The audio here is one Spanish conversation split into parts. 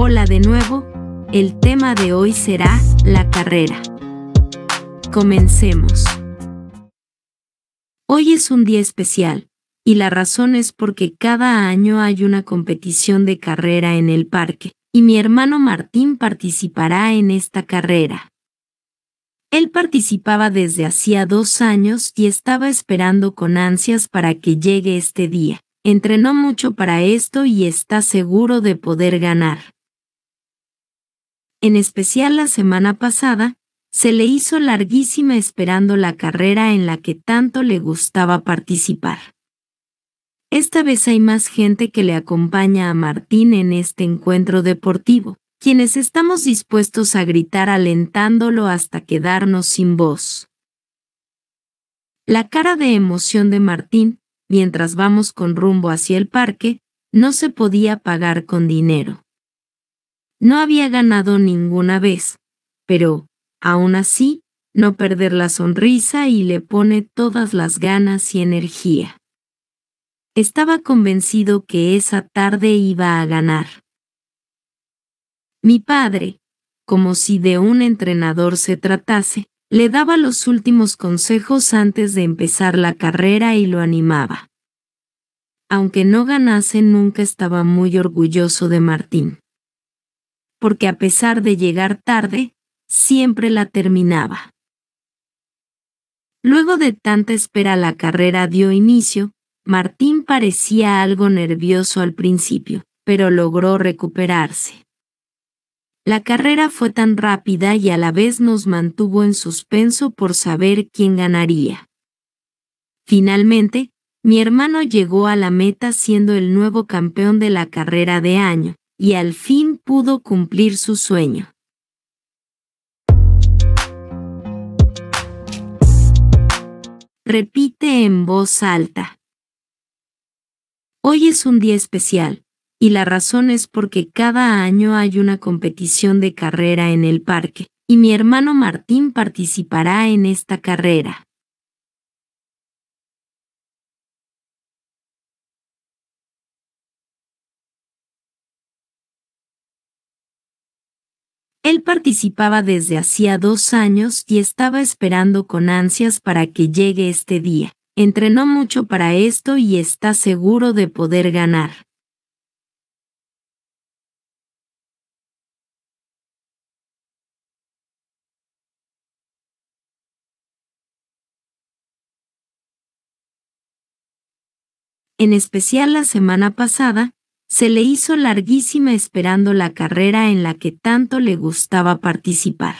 Hola de nuevo, el tema de hoy será la carrera. Comencemos. Hoy es un día especial, y la razón es porque cada año hay una competición de carrera en el parque, y mi hermano Martín participará en esta carrera. Él participaba desde hacía dos años y estaba esperando con ansias para que llegue este día. Entrenó mucho para esto y está seguro de poder ganar en especial la semana pasada, se le hizo larguísima esperando la carrera en la que tanto le gustaba participar. Esta vez hay más gente que le acompaña a Martín en este encuentro deportivo, quienes estamos dispuestos a gritar alentándolo hasta quedarnos sin voz. La cara de emoción de Martín, mientras vamos con rumbo hacia el parque, no se podía pagar con dinero. No había ganado ninguna vez, pero, aún así, no perder la sonrisa y le pone todas las ganas y energía. Estaba convencido que esa tarde iba a ganar. Mi padre, como si de un entrenador se tratase, le daba los últimos consejos antes de empezar la carrera y lo animaba. Aunque no ganase, nunca estaba muy orgulloso de Martín porque a pesar de llegar tarde, siempre la terminaba. Luego de tanta espera la carrera dio inicio, Martín parecía algo nervioso al principio, pero logró recuperarse. La carrera fue tan rápida y a la vez nos mantuvo en suspenso por saber quién ganaría. Finalmente, mi hermano llegó a la meta siendo el nuevo campeón de la carrera de año, y al fin pudo cumplir su sueño. Repite en voz alta. Hoy es un día especial, y la razón es porque cada año hay una competición de carrera en el parque, y mi hermano Martín participará en esta carrera. Él participaba desde hacía dos años y estaba esperando con ansias para que llegue este día. Entrenó mucho para esto y está seguro de poder ganar. En especial la semana pasada, se le hizo larguísima esperando la carrera en la que tanto le gustaba participar.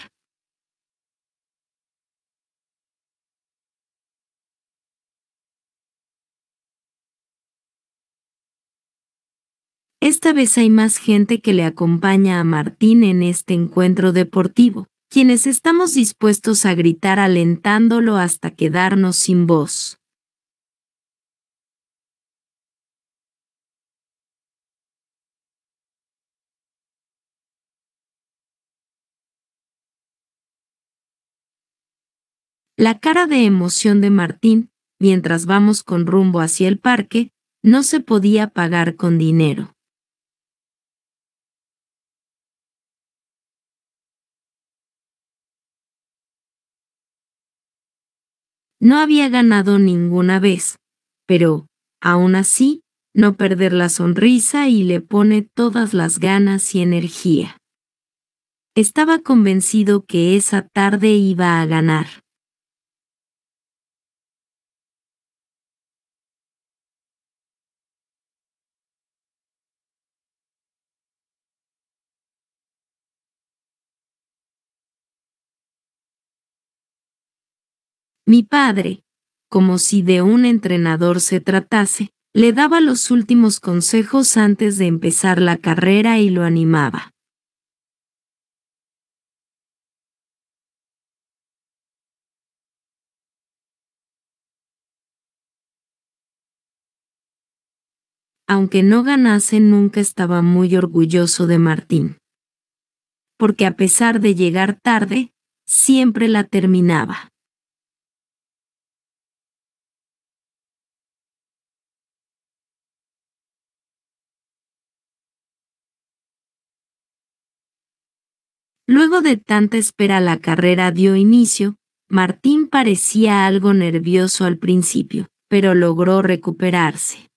Esta vez hay más gente que le acompaña a Martín en este encuentro deportivo, quienes estamos dispuestos a gritar alentándolo hasta quedarnos sin voz. La cara de emoción de Martín, mientras vamos con rumbo hacia el parque, no se podía pagar con dinero. No había ganado ninguna vez, pero, aún así, no perder la sonrisa y le pone todas las ganas y energía. Estaba convencido que esa tarde iba a ganar. Mi padre, como si de un entrenador se tratase, le daba los últimos consejos antes de empezar la carrera y lo animaba. Aunque no ganase, nunca estaba muy orgulloso de Martín. Porque a pesar de llegar tarde, siempre la terminaba. Luego de tanta espera la carrera dio inicio, Martín parecía algo nervioso al principio, pero logró recuperarse.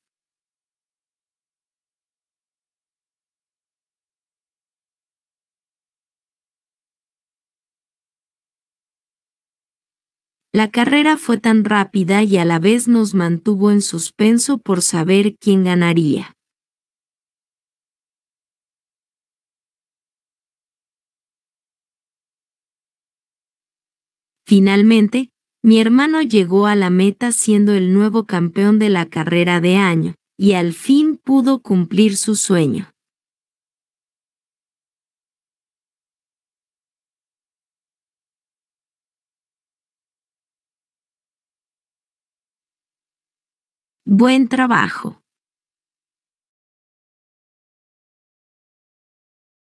La carrera fue tan rápida y a la vez nos mantuvo en suspenso por saber quién ganaría. Finalmente, mi hermano llegó a la meta siendo el nuevo campeón de la carrera de año, y al fin pudo cumplir su sueño. Buen trabajo.